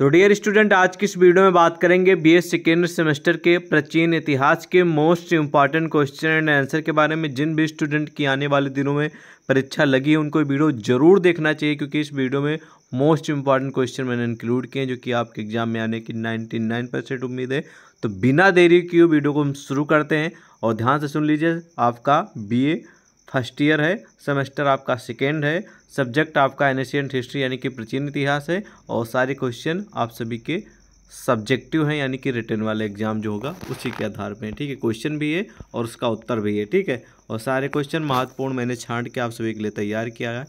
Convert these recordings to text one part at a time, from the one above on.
तो dear student आज की इस वीडियो में बात करेंगे बी एस सेकेंड सेमेस्टर के प्राचीन इतिहास के most important question and answer के बारे में जिन भी स्टूडेंट की आने वाले दिनों में परीक्षा लगी है उनको वीडियो जरूर देखना चाहिए क्योंकि इस वीडियो में मोस्ट इंपॉर्टेंट क्वेश्चन मैंने इंक्लूड किए हैं जो कि आपके एग्जाम में आने की नाइन्टी नाइन परसेंट उम्मीद है तो बिना देरी किए वीडियो को हम शुरू करते हैं और ध्यान से सुन लीजिए आपका बी ए फर्स्ट ईयर है सेमेस्टर आपका सेकेंड है सब्जेक्ट आपका एनिशियंट हिस्ट्री यानी कि प्राचीन इतिहास है और सारे क्वेश्चन आप सभी के सब्जेक्टिव हैं यानी कि रिटर्न वाला एग्जाम जो होगा उसी के आधार पे ठीक है क्वेश्चन भी है और उसका उत्तर भी है ठीक है और सारे क्वेश्चन महत्वपूर्ण मैंने छांट के आप सभी के लिए तैयार किया है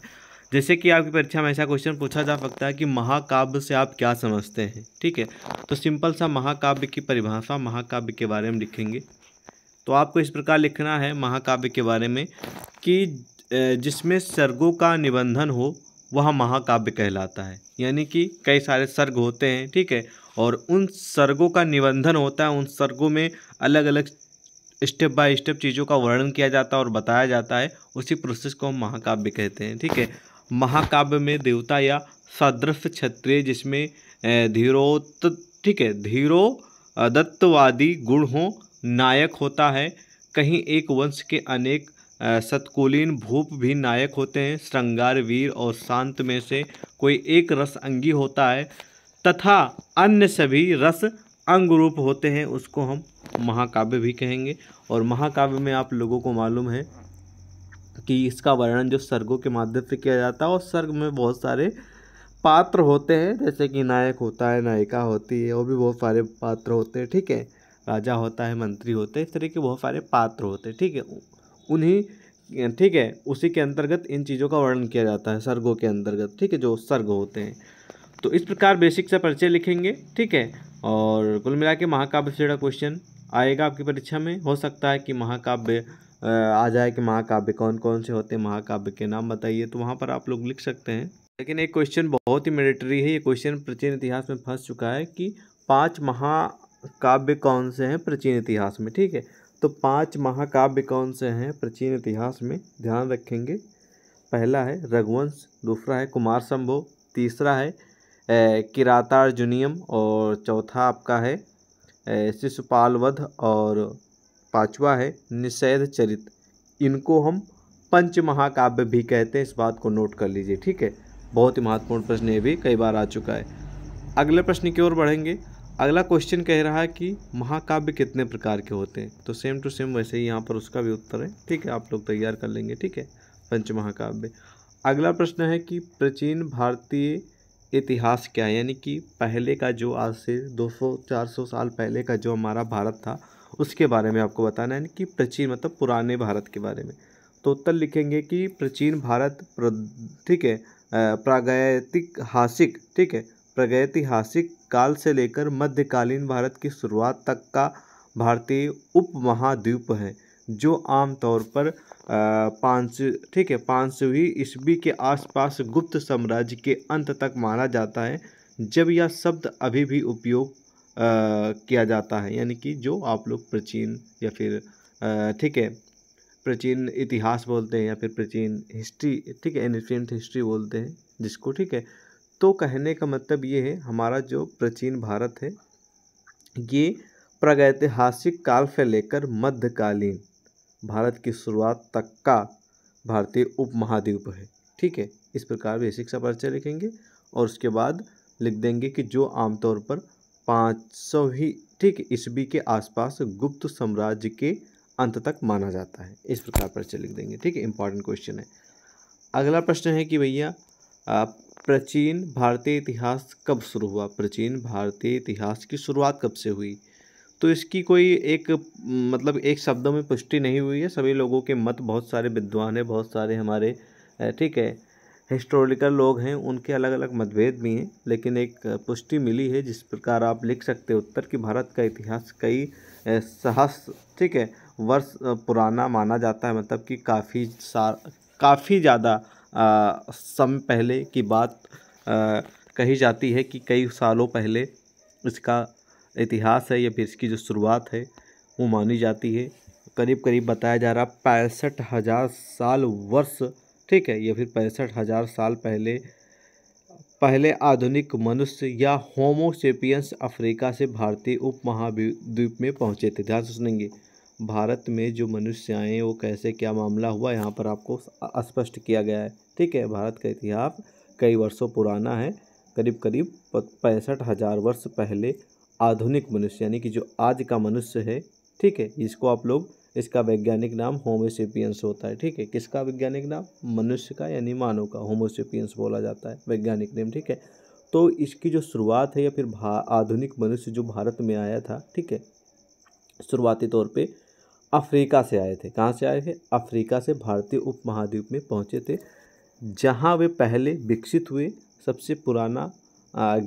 जैसे कि आपकी परीक्षा में ऐसा क्वेश्चन पूछा जा सकता है कि महाकाव्य से आप क्या समझते हैं ठीक है तो सिंपल सा महाकाव्य की परिभाषा महाकाव्य के बारे में लिखेंगे तो आपको इस प्रकार लिखना है महाकाव्य के बारे में कि जिसमें सर्गों का निबंधन हो वह महाकाव्य कहलाता है यानी कि कई सारे सर्ग होते हैं ठीक है और उन सर्गों का निबंधन होता है उन सर्गों में अलग अलग स्टेप बाय स्टेप चीज़ों का वर्णन किया जाता है और बताया जाता है उसी प्रोसेस को हम महाकाव्य कहते हैं ठीक है महाकाव्य में देवता या सदृश क्षत्रिय जिसमें धीरोत ठीक है धीरो दत्तवादी गुण हों नायक होता है कहीं एक वंश के अनेक सतकुलीन भूप भी नायक होते हैं श्रृंगार वीर और शांत में से कोई एक रस अंगी होता है तथा अन्य सभी रस अंग रूप होते हैं उसको हम महाकाव्य भी कहेंगे और महाकाव्य में आप लोगों को मालूम है कि इसका वर्णन जो सर्गों के माध्यम से किया जाता है और सर्ग में बहुत सारे पात्र होते हैं जैसे कि नायक होता है नायिका होती है और भी बहुत सारे पात्र होते हैं ठीक है राजा होता है मंत्री होते हैं इस तरह के बहुत सारे पात्र होते हैं ठीक है उन्हीं ठीक है उसी के अंतर्गत इन चीज़ों का वर्णन किया जाता है सर्गों के अंतर्गत ठीक है जो सर्ग होते हैं तो इस प्रकार बेसिक से परिचय लिखेंगे ठीक है और कुल मिला के महाकाव्य से क्वेश्चन आएगा आपकी परीक्षा में हो सकता है कि महाकाव्य आ जाए कि महाकाव्य कौन कौन से होते हैं महाकाव्य के नाम बताइए तो वहाँ पर आप लोग लिख सकते हैं लेकिन एक क्वेश्चन बहुत ही मेडिटरी है ये क्वेश्चन प्राचीन इतिहास में फंस चुका है कि पांच महा काव्य कौन से हैं प्राचीन इतिहास में ठीक है तो पांच महाकाव्य कौन से हैं प्राचीन इतिहास में ध्यान रखेंगे पहला है रघुवंश दूसरा है कुमार संभव तीसरा है किरातार्जुनियम और चौथा आपका है शिशुपालवध और पांचवा है निषेध चरित इनको हम पंच महाकाव्य भी कहते हैं इस बात को नोट कर लीजिए ठीक है बहुत ही महत्वपूर्ण प्रश्न ये भी कई बार आ चुका है अगले प्रश्न की ओर बढ़ेंगे अगला क्वेश्चन कह रहा है कि महाकाव्य कितने प्रकार के होते हैं तो सेम टू सेम वैसे ही यहाँ पर उसका भी उत्तर है ठीक है आप लोग तैयार कर लेंगे ठीक है पंच महाकाव्य अगला प्रश्न है कि प्राचीन भारतीय इतिहास क्या है यानी कि पहले का जो आज से 200-400 साल पहले का जो हमारा भारत था उसके बारे में आपको बताना है कि प्राचीन मतलब पुराने भारत के बारे में तो उत्तर लिखेंगे कि प्राचीन भारत ठीक है प्रागैतिहासिक ठीक है प्रगैतिहासिक काल से लेकर मध्यकालीन भारत की शुरुआत तक का भारतीय उपमहाद्वीप है जो आमतौर पर पाँच ठीक है पाँचवीं ईस्वी के आसपास गुप्त साम्राज्य के अंत तक माना जाता है जब यह शब्द अभी भी उपयोग किया जाता है यानी कि जो आप लोग प्राचीन या फिर ठीक है प्राचीन इतिहास बोलते हैं या फिर प्राचीन हिस्ट्री ठीक है एनिशियंट हिस्ट्री बोलते हैं जिसको ठीक है तो कहने का मतलब ये है हमारा जो प्राचीन भारत है ये प्रागैतिहासिक काल से लेकर मध्यकालीन भारत की शुरुआत तक का भारतीय उपमहाद्वीप है ठीक है इस प्रकार बेसिक सा परिचय लिखेंगे और उसके बाद लिख देंगे कि जो आमतौर पर पाँच सौ ही ठीक ईस्वी के आसपास गुप्त साम्राज्य के अंत तक माना जाता है इस प्रकार परिचय लिख देंगे ठीक है इंपॉर्टेंट क्वेश्चन है अगला प्रश्न है कि भैया प्राचीन भारतीय इतिहास कब शुरू हुआ प्राचीन भारतीय इतिहास की शुरुआत कब से हुई तो इसकी कोई एक मतलब एक शब्दों में पुष्टि नहीं हुई है सभी लोगों के मत बहुत सारे विद्वान हैं बहुत सारे हमारे ठीक है हिस्टोरिकल लोग हैं उनके अलग अलग मतभेद भी हैं लेकिन एक पुष्टि मिली है जिस प्रकार आप लिख सकते उत्तर कि भारत का इतिहास कई सहस ठीक है वर्ष पुराना माना जाता है मतलब कि काफ़ी सा काफ़ी ज़्यादा समय पहले की बात आ, कही जाती है कि कई सालों पहले इसका इतिहास है या फिर इसकी जो शुरुआत है वो मानी जाती है करीब करीब बताया जा रहा पैंसठ हज़ार साल वर्ष ठीक है या फिर पैंसठ हज़ार साल पहले पहले आधुनिक मनुष्य या होमोसेपियंस अफ्रीका से भारतीय उप महाद्वीप में पहुंचे थे ध्यान से सुनेंगे भारत में जो मनुष्य आए वो कैसे क्या मामला हुआ यहाँ पर आपको स्पष्ट किया गया है ठीक है भारत का इतिहास कई वर्षों पुराना है करीब करीब पैंसठ हज़ार वर्ष पहले आधुनिक मनुष्य यानी कि जो आज का मनुष्य है ठीक है इसको आप लोग इसका वैज्ञानिक नाम होमोसेपियंस होता है ठीक है किसका वैज्ञानिक नाम मनुष्य का यानी मानव का होमोसेपियंस बोला जाता है वैज्ञानिक नेम ठीक है तो इसकी जो शुरुआत है या फिर आधुनिक मनुष्य जो भारत में आया था ठीक है शुरुआती तौर पर अफ्रीका से आए थे कहाँ से आए थे अफ्रीका से भारतीय उपमहाद्वीप में पहुँचे थे जहाँ वे पहले विकसित हुए सबसे पुराना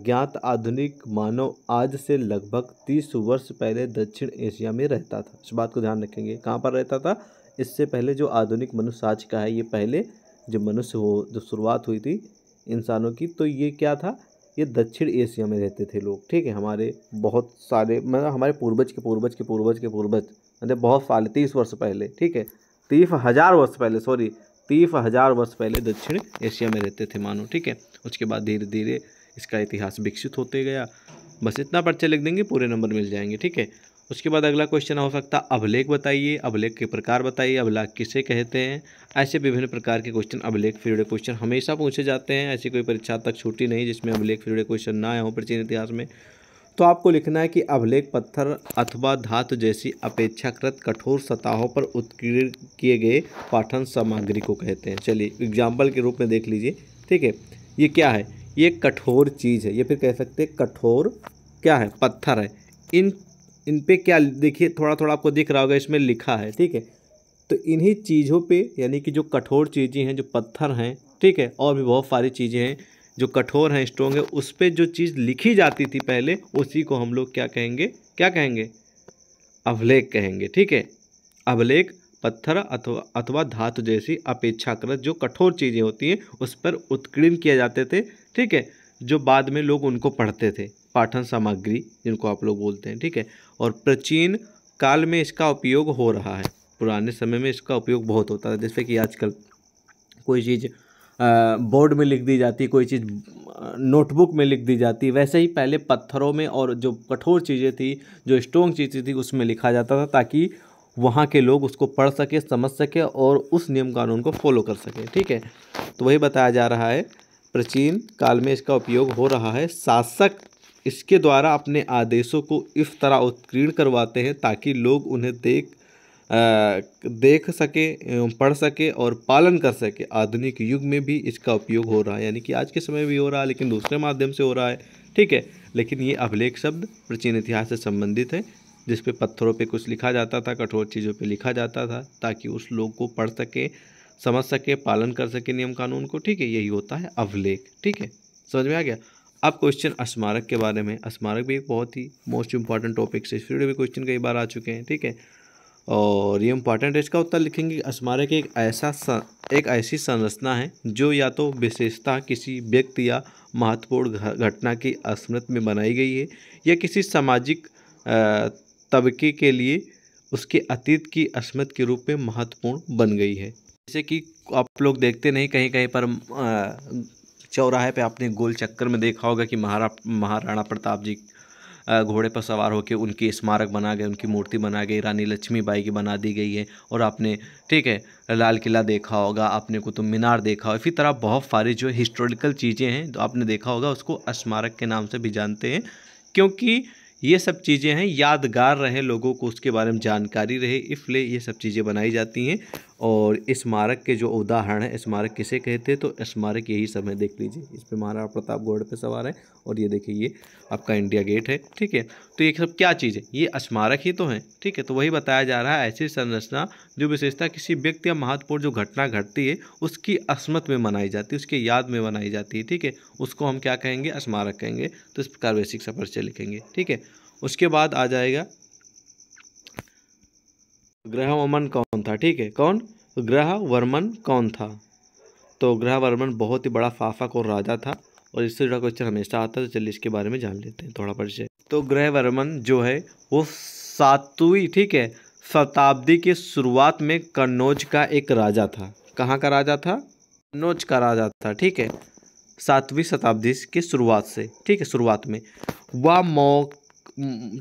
ज्ञात आधुनिक मानव आज से लगभग तीस वर्ष पहले दक्षिण एशिया में रहता था इस बात को ध्यान रखेंगे कहाँ पर रहता था इससे पहले जो आधुनिक मनुष्य आज का है ये पहले जो मनुष्य हो जो शुरुआत हुई थी इंसानों की तो ये क्या था ये दक्षिण एशिया में रहते थे लोग ठीक है हमारे बहुत सारे मतलब हमारे पूर्वज के पूर्वज के पूर्वज के पूर्वज मतलब बहुत साल तीस वर्ष पहले ठीक है तीस हज़ार वर्ष पहले सॉरी तीस हज़ार वर्ष पहले दक्षिण एशिया में रहते थे मानो ठीक है उसके बाद धीरे धीरे इसका इतिहास विकसित होते गया बस इतना पर्चे लिख देंगे पूरे नंबर मिल जाएंगे ठीक है उसके बाद अगला क्वेश्चन हो सकता है अभिलेख बताइए अभिलेख के प्रकार बताइए अभिलेख किसे कहते हैं ऐसे विभिन्न प्रकार के क्वेश्चन अभिलेख फिर क्वेश्चन हमेशा पूछे जाते हैं ऐसी कोई परीक्षा तक छूटी नहीं जिसमें अभिलेख फिर क्वेश्चन ना आए हो प्राचीन इतिहास में तो आपको लिखना है कि अभिलेख पत्थर अथवा धातु जैसी अपेक्षाकृत कठोर सतहों पर उत्कीर्ण किए गए पाठन सामग्री को कहते हैं चलिए एग्जाम्पल के रूप में देख लीजिए ठीक है ये क्या है ये कठोर चीज़ है ये फिर कह सकते हैं कठोर क्या है पत्थर है इन इन पे क्या देखिए थोड़ा थोड़ा आपको दिख रहा होगा इसमें लिखा है ठीक है तो इन्हीं चीज़ों पे यानी कि जो कठोर चीज़ें हैं जो पत्थर हैं ठीक है और भी बहुत सारी चीज़ें हैं जो कठोर हैं स्ट्रोंग है उस पर जो चीज़ लिखी जाती थी पहले उसी को हम लोग क्या कहेंगे क्या कहेंगे अभिलेख कहेंगे ठीक है अभिलेख पत्थर अथवा अथवा धातु जैसी अपेक्षाकृत जो कठोर चीज़ें होती हैं उस पर उत्कीर्ण किए जाते थे ठीक है जो बाद में लोग उनको पढ़ते थे पाठन सामग्री जिनको आप लोग बोलते हैं ठीक है और प्राचीन काल में इसका उपयोग हो रहा है पुराने समय में इसका उपयोग बहुत होता था जैसे कि आजकल कोई चीज़ बोर्ड में लिख दी जाती कोई चीज़ नोटबुक में लिख दी जाती वैसे ही पहले पत्थरों में और जो कठोर चीज़ें थी जो स्ट्रॉन्ग चीज़ें थी उसमें लिखा जाता था ताकि वहाँ के लोग उसको पढ़ सके समझ सके और उस नियम कानून को फॉलो कर सके ठीक है तो वही बताया जा रहा है प्राचीन काल में इसका उपयोग हो रहा है शासक इसके द्वारा अपने आदेशों को इस तरह उत्कीर्ण करवाते हैं ताकि लोग उन्हें देख देख सके पढ़ सके और पालन कर सके आधुनिक युग में भी इसका उपयोग हो रहा है यानी कि आज के समय भी हो रहा है लेकिन दूसरे माध्यम से हो रहा है ठीक है लेकिन ये अभिलेख शब्द प्राचीन इतिहास से संबंधित है जिस पे पत्थरों पे कुछ लिखा जाता था कठोर चीज़ों पे लिखा जाता था ताकि उस लोग को पढ़ सके समझ सके पालन कर सके नियम कानून को ठीक है यही होता है अभिलेख ठीक है समझ में आ गया अब क्वेश्चन स्मारक के बारे में स्मारक भी एक बहुत ही मोस्ट इंपॉर्टेंट टॉपिक से इस वीडियो में क्वेश्चन कई बार आ चुके हैं ठीक है और ये इम्पॉर्टेंट है इसका उत्तर लिखेंगे स्मारक एक ऐसा एक ऐसी संरचना है जो या तो विशेषता किसी व्यक्ति या महत्वपूर्ण घटना की स्मृति में बनाई गई है या किसी सामाजिक तबके के लिए उसके अतीत की स्मृति के रूप में महत्वपूर्ण बन गई है जैसे कि आप लोग देखते नहीं कहीं कहीं पर चौराहे पे आपने गोल चक्कर में देखा होगा कि महारा महाराणा प्रताप जी घोड़े पर सवार होकर उनकी स्मारक बना गए उनकी मूर्ति बना गई रानी लक्ष्मीबाई की बना दी गई है और आपने ठीक है लाल किला देखा होगा आपने कुतुब मीनार देखा होगा इसी तरह बहुत सारी जो हिस्टोरिकल चीज़ें हैं जो तो आपने देखा होगा उसको स्मारक के नाम से भी जानते हैं क्योंकि ये सब चीज़ें हैं यादगार रहे लोगों को उसके बारे में जानकारी रहे इसलिए ये सब चीज़ें बनाई जाती हैं और स्मारक के जो उदाहरण है स्मारक किसे कहते हैं तो स्मारक यही सब है देख लीजिए इस पर महाराणा प्रताप गौड़ पे सवार है और ये देखिए ये आपका इंडिया गेट है ठीक है तो ये सब क्या चीज़ है ये स्मारक ही तो है ठीक है तो वही बताया जा रहा है ऐसी संरचना जो विशेषता किसी व्यक्ति या महत्वपूर्ण जो घटना घटती है उसकी अस्मत में मनाई जाती है उसकी याद में मनाई जाती है ठीक है उसको हम क्या कहेंगे स्मारक कहेंगे तो इस प्रकार बेसिक से लिखेंगे ठीक है उसके बाद आ जाएगा ग्रह वर्मन कौन था ठीक है कौन ग्रह वर्मन कौन था तो ग्रह वर्मन बहुत ही बड़ा फाफक और राजा था और इससे जुड़ा क्वेश्चन हमेशा आता है तो चलिए इसके बारे में जान लेते हैं थोड़ा परिचय तो ग्रह वर्मन जो है वो सातवीं ठीक है शताब्दी के शुरुआत में कन्नौज का एक राजा था कहाँ का राजा था कन्नौज का राजा था ठीक है सातवीं शताब्दी की शुरुआत से ठीक है शुरुआत में वह मौ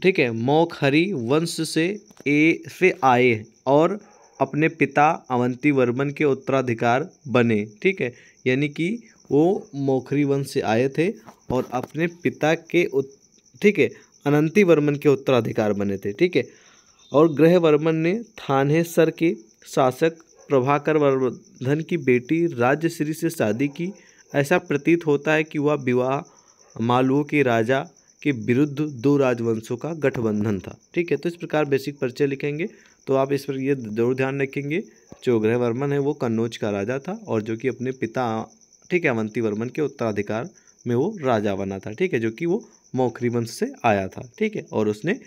ठीक है मोखरी वंश से ए से आए और अपने पिता अवंती वर्मन के उत्तराधिकार बने ठीक है यानी कि वो मोखरी वंश से आए थे और अपने पिता के ठीक है अनंती वर्मन के उत्तराधिकार बने थे ठीक है और ग्रह वर्मन ने थानेसर के शासक प्रभाकर वर्धन की बेटी राजश्री से शादी की ऐसा प्रतीत होता है कि वह विवाह मालवों के राजा के विरुद्ध दो राजवंशों का गठबंधन था ठीक है तो इस प्रकार बेसिक परिचय लिखेंगे तो आप इस पर यह जरूर ध्यान रखेंगे जो ग्रह वर्मन है वो कन्नौज का राजा था और जो कि अपने पिता ठीक है अवंती वर्मन के उत्तराधिकार में वो राजा बना था ठीक है जो कि वो मौखरी वंश से आया था ठीक है और उसने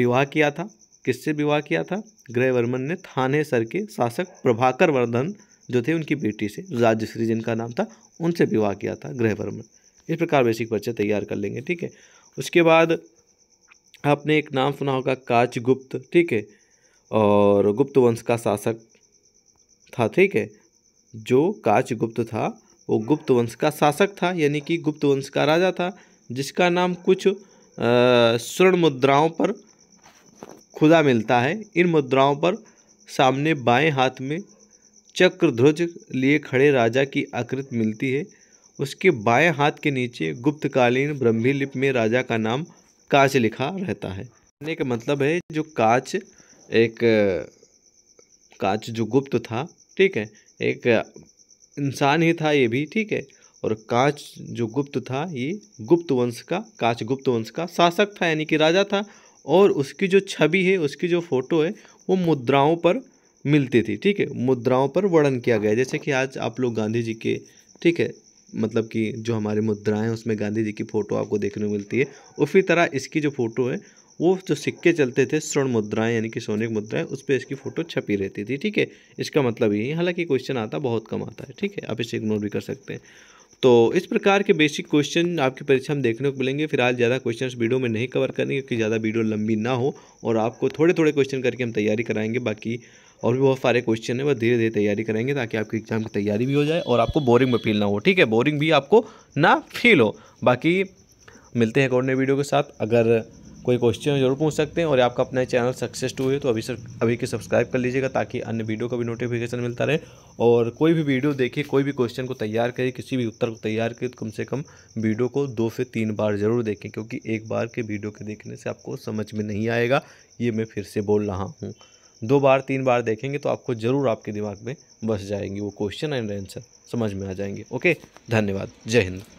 विवाह किया था किससे विवाह किया था ग्रह वर्मन ने थाने सर के शासक प्रभाकर वर्धन जो थे उनकी बेटी से राजश्री जिनका नाम था उनसे विवाह किया था वर्मन इस प्रकार बेसिक परिचय तैयार कर लेंगे ठीक है उसके बाद आपने एक नाम सुना होगा काच गुप्त ठीक है और गुप्त वंश का शासक था ठीक है जो काच गुप्त था वो गुप्त वंश का शासक था यानी कि गुप्त वंश का राजा था जिसका नाम कुछ स्वर्ण मुद्राओं पर खुदा मिलता है इन मुद्राओं पर सामने बाएं हाथ में चक्रध्वज लिए खड़े राजा की आकृति मिलती है उसके बाएं हाथ के नीचे गुप्तकालीन ब्रह्मी लिप में राजा का नाम काच लिखा रहता है कहने का मतलब है जो काच एक काच जो गुप्त था ठीक है एक इंसान ही था ये भी ठीक है और काच जो गुप्त था ये गुप्त वंश का काच गुप्त वंश का शासक था यानी कि राजा था और उसकी जो छवि है उसकी जो फोटो है वो मुद्राओं पर मिलती थी ठीक है मुद्राओं पर वर्णन किया गया जैसे कि आज आप लोग गांधी जी के ठीक है मतलब कि जो हमारी मुद्राएं हैं उसमें गांधी जी की फ़ोटो आपको देखने को मिलती है उसी तरह इसकी जो फ़ोटो है वो जो सिक्के चलते थे स्वर्ण मुद्राएं यानी कि सोने की मुद्राएं उस पर इसकी फ़ोटो छपी रहती थी ठीक है इसका मतलब यही हालांकि क्वेश्चन आता बहुत कम आता है ठीक है आप इसे इग्नोर भी कर सकते हैं तो इस प्रकार के बेसिक क्वेश्चन आपकी परीक्षा में देखने को मिलेंगे फिलहाल ज़्यादा क्वेश्चन वीडियो में नहीं कवर करेंगे क्योंकि ज़्यादा वीडियो लंबी ना हो और आपको थोड़े थोड़े क्वेश्चन करके हम तैयारी कराएंगे बाकी और भी बहुत सारे क्वेश्चन है वह धीरे धीरे तैयारी करेंगे ताकि आपकी एग्ज़ाम की तैयारी भी हो जाए और आपको बोरिंग में फील ना हो ठीक है बोरिंग भी आपको ना फील हो बाकी मिलते हैं एक और नए वीडियो के साथ अगर कोई क्वेश्चन जरूर पूछ सकते हैं और आपका अपना चैनल सक्सेस टू है तो अभी सर अभी के सब्सक्राइब कर लीजिएगा ताकि अन्य वीडियो का भी नोटिफिकेशन मिलता रहे और कोई भी वीडियो देखिए कोई भी क्वेश्चन को तैयार करिए किसी भी उत्तर को तैयार करिए तो कम से कम वीडियो को दो से तीन बार ज़रूर देखें क्योंकि एक बार के वीडियो के देखने से आपको समझ में नहीं आएगा ये मैं फिर से बोल रहा हूँ दो बार तीन बार देखेंगे तो आपको ज़रूर आपके दिमाग में बस जाएंगी वो क्वेश्चन एंड आंसर समझ में आ जाएंगे ओके धन्यवाद जय हिंद